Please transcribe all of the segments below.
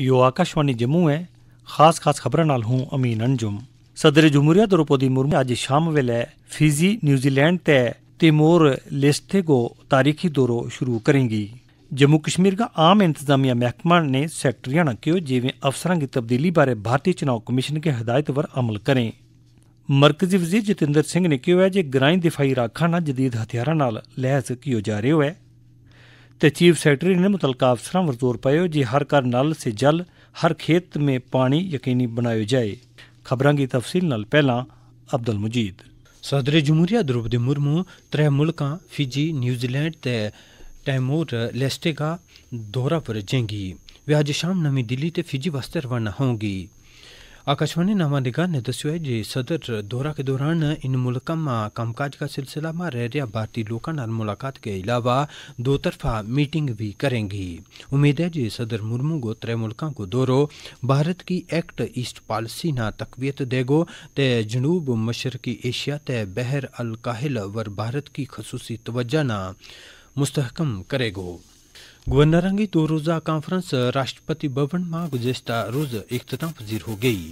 यो आकाशवाणी ਜੰਮੂ ਹੈ ਖਾਸ-ਖਾਸ ਖਬਰਾਂ ਨਾਲ ਹੂੰ ਅਮੀਨ ਅੰਜੁਮ ਸਦਰ ਜਮਹੂਰੀਆ ਦਰਪੋਦੀ ਮੁਰਮੂ ਅੱਜ ਸ਼ਾਮ ਵੇਲੇ ਫਿਜੀ ਨਿਊਜ਼ੀਲੈਂਡ ਤੇ ਤਿਮੋਰ ਲਿਸਥੇ ਕੋ ਤਾਰੀਖੀ ਦੌਰੋ ਸ਼ੁਰੂ ਕਰੇਗੀ ਜੰਮੂ ਕਸ਼ਮੀਰ ਦਾ ਆਮ ਇੰਤਜ਼ਾਮੀਆ ਮਹਿਕਮਾ ਨੇ ਸੈਕਟਰੀਆਂ ਨਾ ਕਿਉ ਜਿਵੇਂ ਅਫਸਰਾਂ ਦੀ ਤਬਦੀਲੀ ਬਾਰੇ ਭਾਰਤੀ ਚੋਣ ਕਮਿਸ਼ਨ ਕੇ ਹਦਾਇਤ ਵਰ ਅਮਲ ਕਰੇ ਮਰਕਜ਼ੀ ਵਜ਼ੀਰ ਜਤਿੰਦਰ ਸਿੰਘ ਨੇ ਕਿਹਾ ਹੈ ਕਿ ਗ੍ਰਾਈਂ ਦਿਫਾਈ ਰਾਖਾ ਨਾਲ ਜਦੀਦ ਹਥਿਆਰਾਂ ਨਾਲ ਲੈਸ ਕੀਓ ਜਾ ਰਿਹਾ ਹੈ چیف سکٹری متعدق افسر نل سے جل ہر کھیت میں پانی یقینی بنا جائے خبر ابد مجید صدر جمہوریہ دروپدی مرمو تر ملکا فیجی نیوزی لینڈ کا دورہ پر جائیں گی آج شام نمی دلی فیجی واسطے روانہ گی آکاشوانی نامانگار نے دسو ہے جی صدر دورہ کے دوران ان ملکوں میں کام کاج کا سلسلہ میں رہ رہا بھارتی لوگوں ملاقات کے علاوہ دو طرفہ میٹنگ بھی کریں گی امید ہے جی صدر مرمو کو تر ملکوں کو دورو بھارت کی ایکٹ ایسٹ پالیسی نہ تقویت دے گو تے جنوب مشرقی ایشیا تے بحر الکاہل ور بھارت کی خصوصی توجہ نہ مستحکم کرے گو گور دو روزہ کانفرنس راشٹرپتی بھون میں گزشتہ روز اختتام پذیر ہو گئی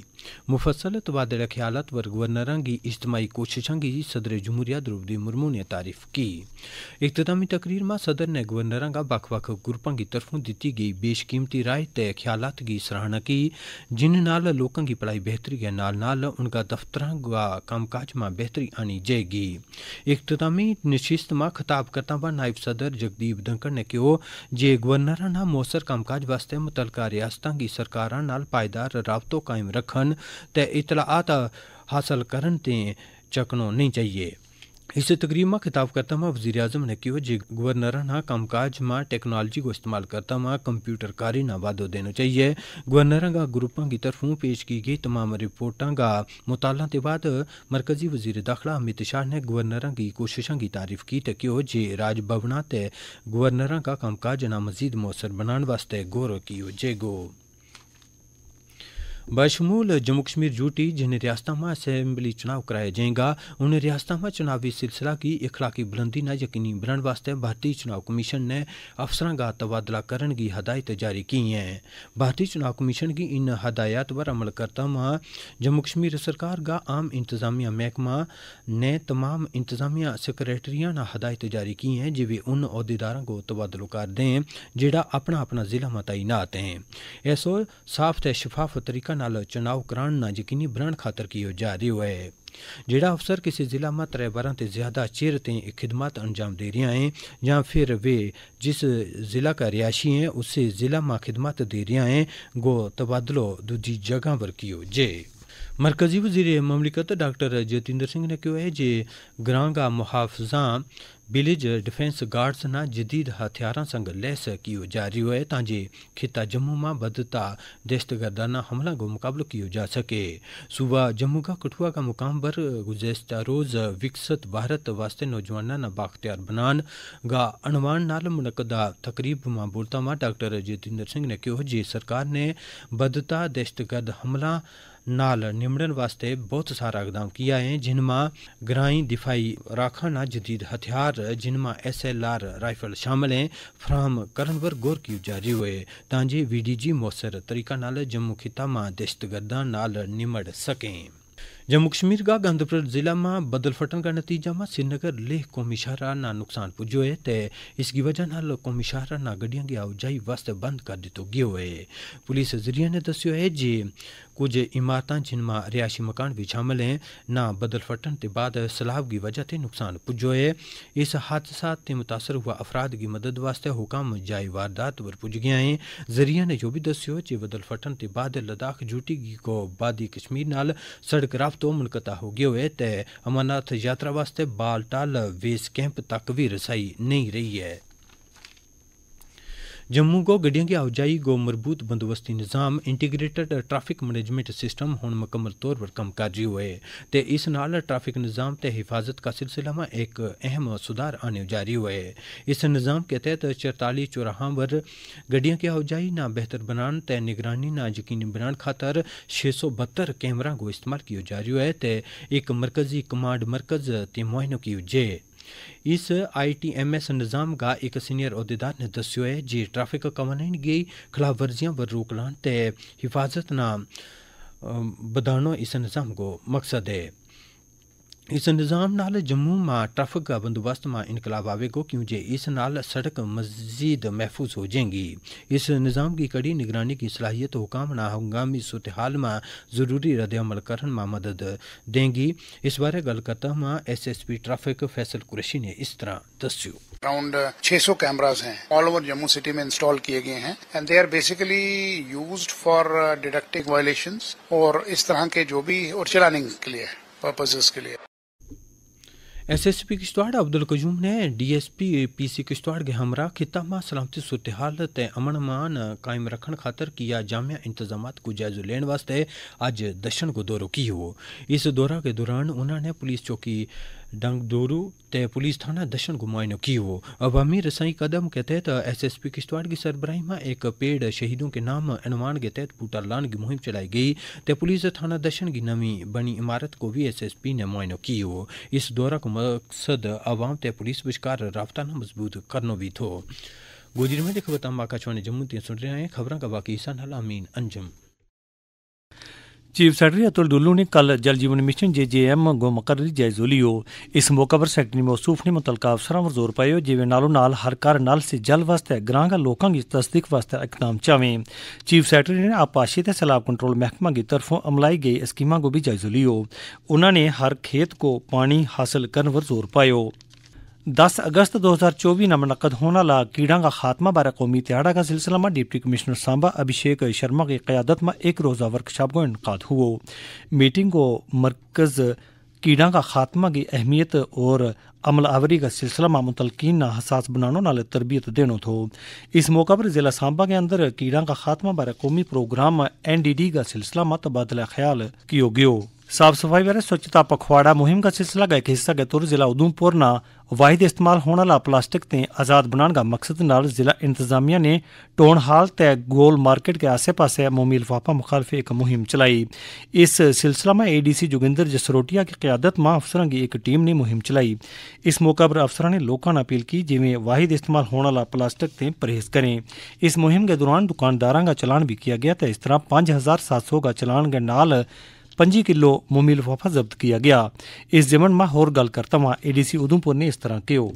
مفصل تبادلہ خیالات ور گورروں کی اجتماعی کوششوں کی صدر جمہوریہ دروپدی مرمو نے تعریف کی اختتامی تقریر میں صدر نے گورنر کا بخ بک گروپا کی طرفوں دیتی گئی بیش قیمتی رائے خیالات کی سراہنا کی جن نال لوکوں کی پڑھائی بہتری کے نال نال ان کا دفتر کا کام کاج میں بہتری آنی جائے گی اختتامی نشست میں خطاب کرتا ہوا نائب صدر جگدیپ دنکڑ نے کہو ਜੇ ਗਵਰਨਰਾਂ ਨਾਲ ਮੋਸਰ ਕੰਮਕਾਜ ਵਾਸਤੇ ਮੁਤਲਕਾ ਰਿਆਸਤਾਂ ਦੀ ਸਰਕਾਰਾਂ ਨਾਲ ਪਾਇਦਾਰ ਰابطੋं ਕਾਇਮ ਰੱਖਣ ਤੇ ਇਤਲਾਅਤ ਹਾਸਲ ਕਰਨ ਤੇ ਚਕਨੋ ਨਹੀਂ ਚਾਹੀਏ اس تقریب میں خطاب کرتا ہوں وزیر اعظم نے کہو جی گورنر نہ ہاں، کام کاج میں ٹیکنالوجی کو استعمال کرتا کمپیوٹر کاری نہ وعدہ دینا چاہیے گورنر کا ہاں، گروپوں کی طرفوں پیش کی گئی تمام رپورٹاں کا مطالعہ کے بعد مرکزی وزیر داخلہ امت شاہ نے گورنر ہاں کی کوششوں کی تعریف کی تو جی بھونا تے گورنر کا کام کاج نہ مزید مؤثر واسطے گور کی گو بشمول جموں کشمیر جوٹی جنہیں ریاستہ میں اسمبلی چناؤ کرایا جائیں گا ان میں چناوی سلسلہ کی اخلاقی بلندی نہ یقینی واسطے بھارتی چناؤ کمیشن نے افسران کا تبادلہ کی ہدایت جاری کی ہیں بھارتی چناؤ کمیشن کی ان ہدایات پر عمل کرتا کر جموں کشمیر سرکار کا عام انتظامیہ محکمہ نے تمام انتظامیہ نہ ہدایت جاری کی ہیں جو ان عہدیداروں کو تبادلہ کر دیں جڑا اپنا اپنا ضلع تعینات ہیں ایسو شفاف طریقہ چناؤ کرا نہ یقینی بنا خاطر کی جا رہی ہو جہاں افسر کسی ضلع میں تر بارہ سے زیادہ چیر خدمات انجام دے رہا ہے یا پھر جس ضلع کا ریاشی ہے اسی ضلع ماہ خدمات دے رہا ہے دو جے مرکزی وزیر مملکت ڈاکٹر جتیندر سنگھ نے کہو ہے کہ گراں کا محافظہ بلج ڈیفینس گارڈز نہ جدید ہتھیارا سنگ لہس کی جاری ہے تاج خطہ جموں میں بدھتا دہشت گردانا حملوں کو مقابلے کی جا سکے سوبا جموں کا کٹو کا مقام پر گزشتہ روز وکس بھارت وے نوجوان نا باختار بنا گ انوان نال ملک تقریبا ڈاک جتیںدر سی کہ بدت دہشت گرد حملہ نمڑنے بہت سارا اقدام کیا ہے جنوب گرائی دفاعی راکنا جدید ہتھیار جن میں ایس ایل آر رائفل شامل ہیں فراہم کرن پر غور کیو جاری ہوئے تاجہ جی وی ڈی جی مؤثر طریقہ نال جموں خطہ میں دہشت گردوں نال نبڑ سکیں جموں کشمیر کا گاندربل ضلع میں بدل فٹن کا نتیجہ میں سری نگر لیہ قومی شاہراہ نہ نقصان پجو ہے تے اس کی وجہ نال قومی شاہراہ نہ گڈیاں کی آوجائی بند کر دیا ہے پولیس ذریعے نے ہے دسوج جیج عمارتیں میں رہائشی مکان بھی شامل ہیں نہ بدل فٹن کے بعد سلاب کی وجہ نقصان پجو ہے اس حادثات متاثر ہوا افراد کی مدد واسطے حکام جائی واردات پر پج گیا ہیں ذریعہ نے جو بھی جی بدل فٹن کے بعد لد ڈیوٹی کو بادی کشمیر نال سڑک رفت ਤੋਂ ਮੁਲਕਤਾ ਹੋ ਗਿਓ ਹੈ ਤੇ ਅਮਰਨਾਥ ਯਾਤਰਾ ਵਾਸਤੇ ਬਾਲਟਾਲ ਵੇਸ ਕੈਂਪ ਤੱਕ ਵੀ ਰਸਾਈ ਨਹੀਂ ਰਹੀ ਹੈ جموں کو گڈیاں کی آوجائی گو مربوط بندوبستی نظام انٹیگریٹڈ ٹریفک منیجمنٹ سسٹم ہن مکمل طور پر کم کر رہی ہوئے اس نال ٹریفک نظام تے حفاظت کا سلسلہ میں ایک اہم سدھار آنے جاری ہوئے اس نظام کے تحت چرتالی چوراہاں پر گڈیوں کی آوجائی نہ بہتر بنان تے نگرانی نہ یقینی بنان خاطر چھ سو بہتر کیمرہ کو استعمال کیا جاری ہے ایک مرکزی کمانڈ مرکز تے معائنہ جے اس آئی ٹی ایم ایس نظام کا ایک سینئر عہدیدار نے دسو ہے جی ٹریفک قوانین کی خلاف ورزیاں پر روک لان تے حفاظت نام بدانو اس نظام کو مقصد ہے اس نظام نال جموں میں ٹریفک کا بندوبست میں انقلاب آئے گو جے اس نال سڑک مزید محفوظ ہو جائیں گی اس نظام کی کڑی نگرانی کی صلاحیت حکام نہ ہنگامی صورتحال میں ضروری رد عمل کرن میں مدد دیں گی اس بارے گل کرتا ہوں S S P traffic Faisal Qureshi نے اس طرح دسیو اراؤنڈ چھ سو کیمراز ہیں آل اوور جموں سٹی میں انسٹال کیے گئے ہیں and they are basically used for detecting violations اور اس طرح کے جو بھی اور چلاننگ کے لیے پرپزز کے لیے S S P Kishtwar Abdul Qayoom نے D S P P C Kishtwar کے ہمراہ خطہ میں سلامتی صورتحال امن مان قائم رکھن خاطر کیا جامع انتظامات کو جائزہ لین واسطے اج دشن گو روکی ہو اس دورہ کے دوران انہوں نے پولیس چوکی تے پولیس تھانہ دشن کو معائنہ کی ہو عوامی رسائی قدم کے تحت ایس ایس پی کشتواڑ کی سربراہی میں ایک پیڑ شہیدوں کے نام عنوان کے تحت بوٹا لان کی مہم چلائی گئی تے پولیس تھانہ دشن کی نمی بنی عمارت کو بھی ایس ایس پی نے معائنہ کی ہو اس دورہ کو مقصد عوام تے پولیس بشکار رابطہ نہ مضبوط کرنو بھی تھو میں تین سن رہے ہیں کا امین انجم ਚੀਫ ਸੈਕਟਰੀ ਅਤੁਲ ਦੁੱਲੂ ਨੇ ਕੱਲ ਜਲ ਜੀਵਨ ਮਿਸ਼ਨ ਐਮ ਗੁਮਕਰ ਦੀ ਜੈਜ਼ੁਲੀਓ ਇਸ ਮੌਕੇ ਪਰ ਸੈਕਟਰੀ ਮੌਸੂਫ ਨੇ ਮਤਲਕਾ ਅਫਸਰਾਂ ਵਰ ਜ਼ੋਰ ਪਾਇਓ ਜਿਵੇਂ ਨਾਲੋ ਨਾਲ ਹਰ ਘਰ ਨਾਲ ਸੇ ਜਲ ਵਸਤੇ ਗ੍ਰਾਂਗਾ ਲੋਕਾਂ ਦੀ ਤਸਦੀਕ ਵਾਸਤੇ ਇਕਦਮ ਚਾਵੇਂ ਚੀਫ ਸੈਕਟਰੀ ਨੇ ਆਪਾਸ਼ੀ ਤੇ ਸਲਾਬ ਕੰਟਰੋਲ ਮਹਿਕਮਾ ਦੀ ਤਰਫੋਂ ਅਮਲਾਈ ਗਈ ਸਕੀਮਾਂ ਕੋ ਵੀ ਜੈਜ਼ੁਲੀਓ ਉਹਨਾਂ ਨੇ ਹਰ ਖੇਤ ਕੋ ਪਾਣੀ ਹਾਸਲ ਕਰਨ ਵਰ ਜ਼ੋਰ ਪਾਇਓ دس اگست دو ہزار چوبی نہ منعقد ہونا لا کیڑا کا خاتمہ بارہ قومی تیاڑا کا سلسلہ میں ڈپٹی کمشنر سامبا ابھیشیک شرما کی قیادت میں ایک روزہ ورکشاپ کو انعقاد ہو میٹنگ کو مرکز کیڑا کا خاتمہ کی اہمیت اور عمل آوری کا سلسلہ میں نہ حساس بنانوں نال تربیت دینو تھو اس موقع پر ضلع سامبا کے اندر کیڑا کا خاتمہ بارے قومی پروگرام این ڈی ڈی کا سلسلہ میں تبادلہ خیال گیو صاف سفائی بارے سوچھتا پخواڑا مہم کا سلسلہ آسے پاس مومی لفافہ میں جسروٹی کی قیادت کی ایک ٹیم نے مہم چلائی اس موقع پر افسرا نے اپیل کی جی واحد استعمال ہوا پلاسٹک پرہیز کریں اس مہم کے دوران دکاندار کا چلان بھی کیا گیا اس طرح ہزار سات سو چلانے پنجی کلو مومی لفافہ ضبط کیا گیا اس زمن میں اس طرح کیو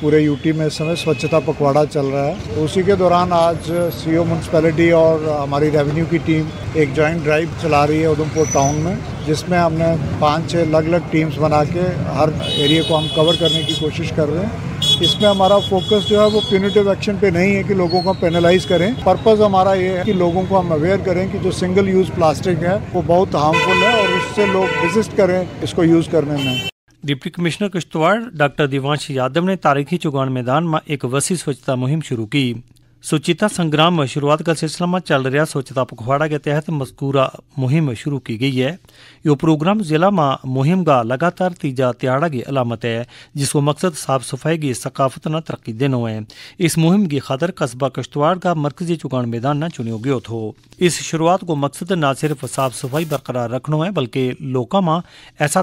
پورے یوٹی میں سوچتا پکواڑا چل رہا ہے اسی کے دوران آج سی او میونسپیلٹی اور ہماری ریونیو کی ٹیم ایک جوائنٹ ڈرائیو چلا رہی ہے ٹاؤن میں جس میں ہم نے پانچ چھ الگ الگ ٹیمز بنا کے ہر ایریا کو ہم کور کرنے کی کوشش کر رہے ہیں اس میں ہمارا فوکس جو ہے وہ ایکشن پہ نہیں ہے کہ لوگوں کو پینلائز کریں پرپز ہمارا یہ ہے کہ لوگوں کو ہم اویئر کریں کہ جو سنگل یوز پلاسٹک ہے وہ بہت ہارمفل ہے اور اس سے لوگ ریزسٹ کریں اس کو یوز کرنے میں deputy commissioner Kishtwar doctor Devansh Yadav نے تاریخی چگان میدان میں ایک وسیع سوچتا مہم شروع کی سوچیتا سنگرام شروعات کا سلسلہ میں چل رہا کے تحت مذکورہ مہم شروع کی گئی ہے یہ پروگرام ضلع کا لگاتار تیجا ہے جس کو مقصد صاف صفائی کی ثقافت نہ ترقی دینا ہے اس مہم کی خاطر قصبہ کا مرکزی چکان میدان نہ چنو گیو تھو اس شروعات کو مقصد نہ صرف صاف صفائی برقرار رکھنا ہے بلکہ میں ایسا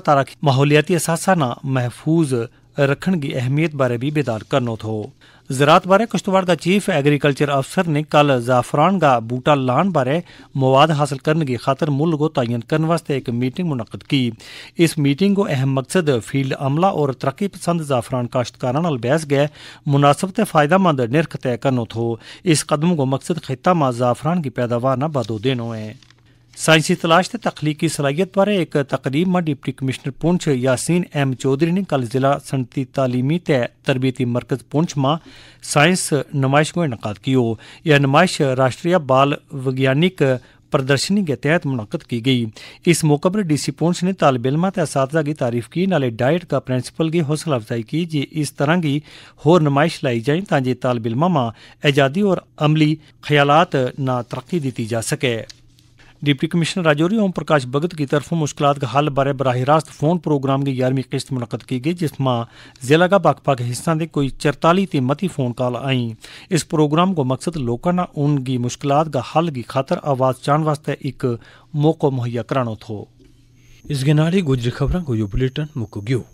ماحولیاتی احساس نہ محفوظ رکھن کی اہمیت بارے بھی بیدار کرنا تھو زراعت بارے کشتواڑ کا چیف ایگریکلچر افسر نے کل زعفران کا بوٹا لان بارے مواد حاصل کرنے کی خاطر مل کو تعین کرنے واسطے ایک میٹنگ منعقد کی اس میٹنگ کو اہم مقصد فیلڈ عملہ اور ترقی پسند زعفران کاشتکاروں بحث گئے مناسب تے فائدہ مند نرخ طے کرنا تھو اس قدم کو مقصد خطہ میں زعفران کی پیداوار نہ بدو دینو ہے साइंसी तलाश ते तख्लीकी सलाहियत बारे एक तकरीब में deputy commissioner Poonch Yasin M Chaudhary ने कल जिला सनती तालीमी ते तरबीती मरकज पुंछ में साइंस नुमाइश को इनका किया यह नुमाइश राष्ट्रीय बाल वैज्ञानिक प्रदर्शनी के तहत मुनद की गई इस मौके पर डीसी पुंछ ने तालब इलम इस की तारीफ की नाले डाइट का प्रिंसिपल की हौसला अफजाई की जी इस तरह की होर नुमाइश लाई जाए ताकि तालब इलम में आज़ादी और अमली ख्यालात ना तरक्की दी जा सके ڈپٹی کمشنر راجوری اوم پرکاش بگت کی طرف مشکلات کا حل بارے براہ راست فون پروگرام کی یارہویں قسط منعقد کی گئی جس میں ضلع کا بک بک حصہ دے کوئی چرتالی تھی متی فون کال آئیں اس پروگرام کو مقصد لوکاں نے ان کی مشکلات کا حل کی خاطر آواز چان واسطے ایک موقع مہیا کرانو تھو اس گجری کو یو کرا گیو